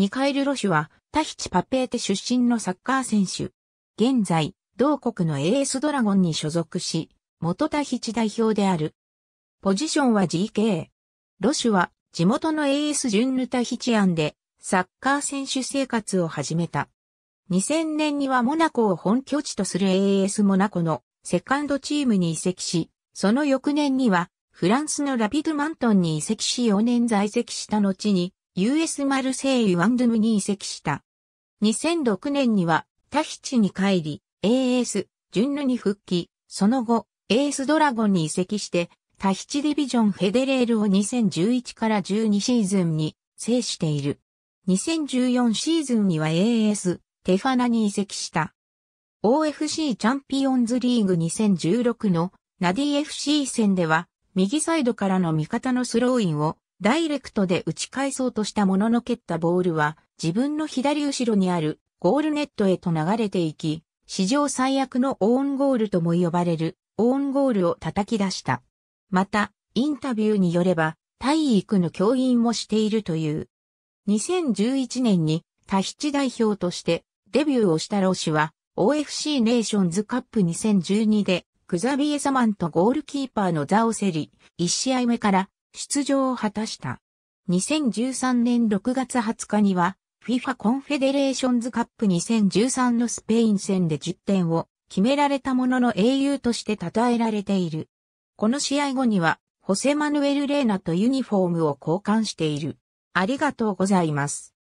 ミカエル・ロシュは、タヒチ・パペーテ出身のサッカー選手。現在、同国の AS ドラゴンに所属し、元タヒチ代表である。ポジションは GK。ロシュは、地元の AS ジュンヌタヒチアンで、サッカー選手生活を始めた。2000年にはモナコを本拠地とする AS モナコのセカンドチームに移籍し、その翌年にはフランスのラピドマントンに移籍し4年在籍した後に US マルセイユ・ワンドゥムに移籍した。2006年には、タヒチに帰り、AS、ンヌに復帰、その後、AS ドラゴンに移籍して、タヒチディビジョンフェデレールを2011から12シーズンに制している。2014シーズンには AS、テファナに移籍した。OFC チャンピオンズリーグ2016のナディ FC 戦では、右サイドからの味方のスローインをダイレクトで打ち返そうとしたものの蹴ったボールは自分の左後ろにあるゴールネットへと流れていき、史上最悪のオウンゴールとも呼ばれるオウンゴールを叩き出した。また、インタビューによれば、体育の教員もしているという。2011年にタヒチ代表としてデビューをしたローは OFC ネーションズカップ2012でクザビエサマンとゴールキーパーの座を競り、1試合目から出場を果たした。2013年6月20日には、FIFA コンフェデレーションズカップ2013のスペイン戦で10点を決められたものの英雄として称えられている。この試合後には、ホセマヌエル・レーナとユニフォームを交換している。ありがとうございます。